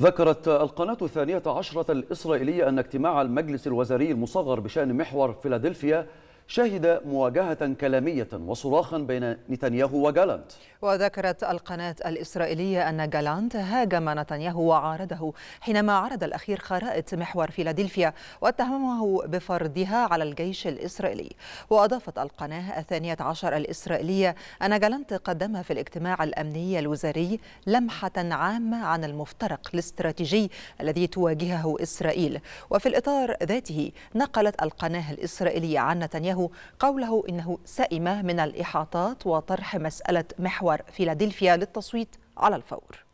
ذكرت القناة الثانية عشرة الإسرائيلية أن اجتماع المجلس الوزاري المصغر بشأن محور فيلادلفيا شهد مواجهة كلامية وصراخا بين نتنياهو وجالانت وذكرت القناة الإسرائيلية أن جالانت هاجم نتنياهو وعارضه حينما عرض الأخير خرائط محور فيلادلفيا واتهمه بفرضها على الجيش الإسرائيلي وأضافت القناة الثانية عشر الإسرائيلية أن جالانت قدم في الاجتماع الأمني الوزاري لمحة عامة عن المفترق الاستراتيجي الذي تواجهه إسرائيل وفي الإطار ذاته نقلت القناة الإسرائيلية عن نتنياهو له قوله إنه سئم من الإحاطات وطرح مسألة محور فيلادلفيا للتصويت على الفور